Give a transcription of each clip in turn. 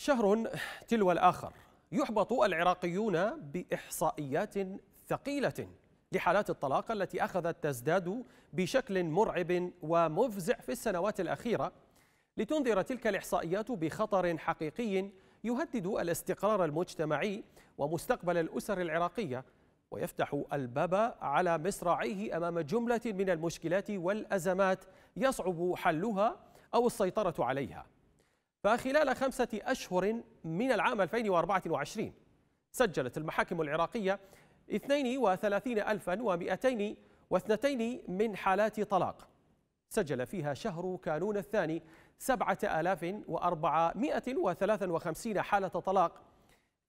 شهر تلو الآخر يحبط العراقيون بإحصائيات ثقيلة لحالات الطلاق التي أخذت تزداد بشكل مرعب ومفزع في السنوات الأخيرة لتنذر تلك الإحصائيات بخطر حقيقي يهدد الاستقرار المجتمعي ومستقبل الأسر العراقية ويفتح الباب على مصراعيه أمام جملة من المشكلات والأزمات يصعب حلها أو السيطرة عليها فخلال خمسة أشهر من العام 2024 سجلت المحاكم العراقية 32202 من حالات طلاق سجل فيها شهر كانون الثاني 7453 حالة طلاق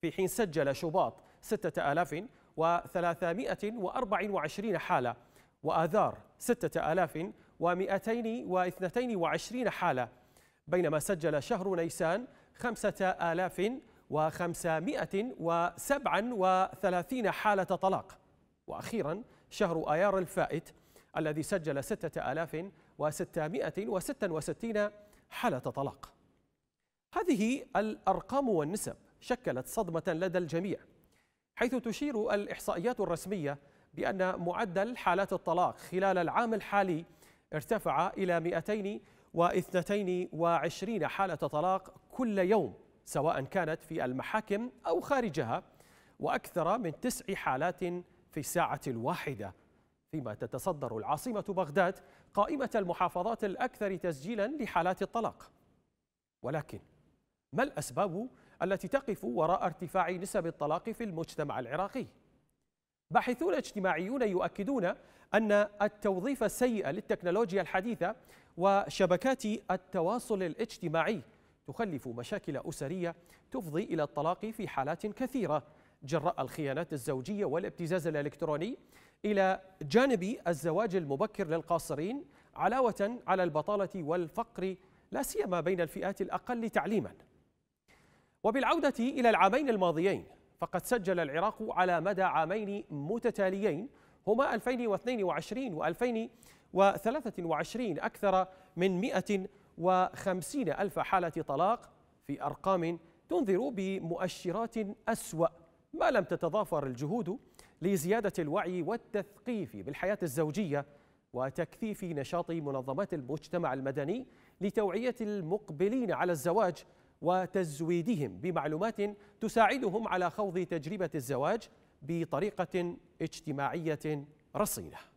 في حين سجل شباط 6324 حالة وآذار 6222 حالة بينما سجل شهر نيسان خمسة آلاف وخمسمائة وسبعا وثلاثين حالة طلاق وأخيرا شهر آيار الفائت الذي سجل ستة آلاف وستمائة وستة وستين حالة طلاق هذه الأرقام والنسب شكلت صدمة لدى الجميع حيث تشير الإحصائيات الرسمية بأن معدل حالات الطلاق خلال العام الحالي ارتفع إلى 200 واثنتين وعشرين حالة طلاق كل يوم سواء كانت في المحاكم أو خارجها وأكثر من تسع حالات في الساعة الواحدة فيما تتصدر العاصمة بغداد قائمة المحافظات الأكثر تسجيلا لحالات الطلاق ولكن ما الأسباب التي تقف وراء ارتفاع نسب الطلاق في المجتمع العراقي؟ باحثون اجتماعيون يؤكدون أن التوظيف السيء للتكنولوجيا الحديثة وشبكات التواصل الاجتماعي تخلف مشاكل أسرية تفضي إلى الطلاق في حالات كثيرة جراء الخيانات الزوجية والابتزاز الإلكتروني إلى جانب الزواج المبكر للقاصرين علاوة على البطالة والفقر لا سيما بين الفئات الأقل تعليما وبالعودة إلى العامين الماضيين فقد سجل العراق على مدى عامين متتاليين هما 2022 و 2023 أكثر من 150 ألف حالة طلاق في أرقام تنذر بمؤشرات أسوأ ما لم تتضافر الجهود لزيادة الوعي والتثقيف بالحياة الزوجية وتكثيف نشاط منظمات المجتمع المدني لتوعية المقبلين على الزواج وتزويدهم بمعلومات تساعدهم على خوض تجربة الزواج بطريقة اجتماعية رصينة